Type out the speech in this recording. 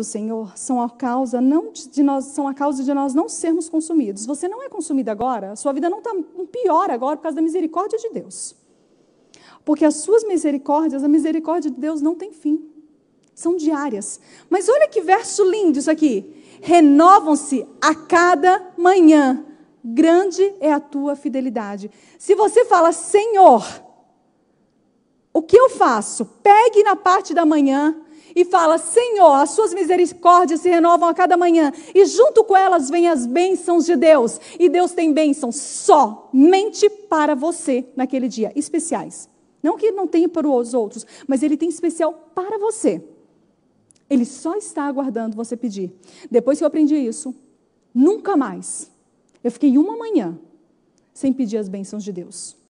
do Senhor são a causa não de nós, são a causa de nós não sermos consumidos. Você não é consumido agora, sua vida não está pior agora por causa da misericórdia de Deus. Porque as suas misericórdias, a misericórdia de Deus não tem fim. São diárias. Mas olha que verso lindo isso aqui. Renovam-se a cada manhã. Grande é a tua fidelidade. Se você fala, Senhor, o que eu faço? Pegue na parte da manhã e fala: Senhor, as suas misericórdias se renovam a cada manhã, e junto com elas vêm as bênçãos de Deus. E Deus tem bênçãos somente para você naquele dia, especiais. Não que não tenha para os outros, mas ele tem especial para você. Ele só está aguardando você pedir. Depois que eu aprendi isso, nunca mais. Eu fiquei uma manhã sem pedir as bênçãos de Deus.